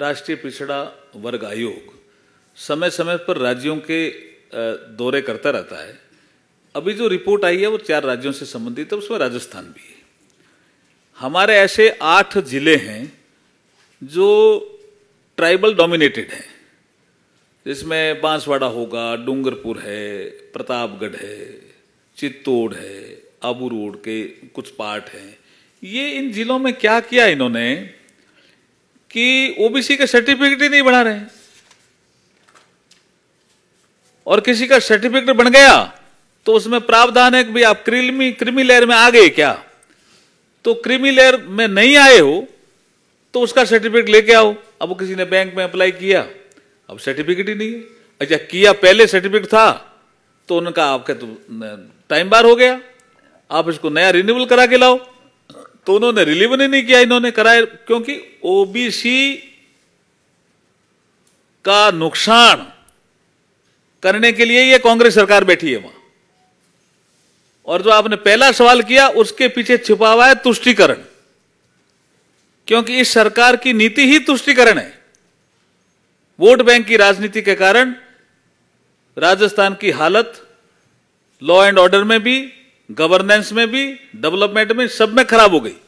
राष्ट्रीय पिछड़ा वर्ग आयोग समय समय पर राज्यों के दौरे करता रहता है अभी जो रिपोर्ट आई है वो चार राज्यों से संबंधित है उसमें राजस्थान भी है हमारे ऐसे आठ जिले हैं जो ट्राइबल डोमिनेटेड हैं जिसमें बांसवाड़ा होगा डूंगरपुर है प्रतापगढ़ है चित्तौड़ है आबू रोड के कुछ पार्ट हैं ये इन जिलों में क्या किया इन्होंने कि ओबीसी का सर्टिफिकेट ही नहीं बना रहे और किसी का सर्टिफिकेट बन गया तो उसमें प्रावधान है कि भाई आप क्रिमी क्रिमी लेयर में आ गए क्या तो क्रिमी लेयर में नहीं आए हो तो उसका सर्टिफिकेट लेके आओ अब वो किसी ने बैंक में अप्लाई किया अब सर्टिफिकेट ही नहीं है अच्छा किया पहले सर्टिफिकेट था तो उनका आपका तो टाइम बार हो गया आप इसको नया रिन्यूअल करा के लाओ तो उन्होंने रिलीव नहीं, किया इन्होंने कराया क्योंकि ओबीसी का नुकसान करने के लिए ये कांग्रेस सरकार बैठी है वहां और जो आपने पहला सवाल किया उसके पीछे छिपा हुआ है तुष्टिकरण क्योंकि इस सरकार की नीति ही तुष्टिकरण है वोट बैंक की राजनीति के कारण राजस्थान की हालत लॉ एंड ऑर्डर में भी गवर्नेंस में भी डेवलपमेंट में सब में खराब हो गई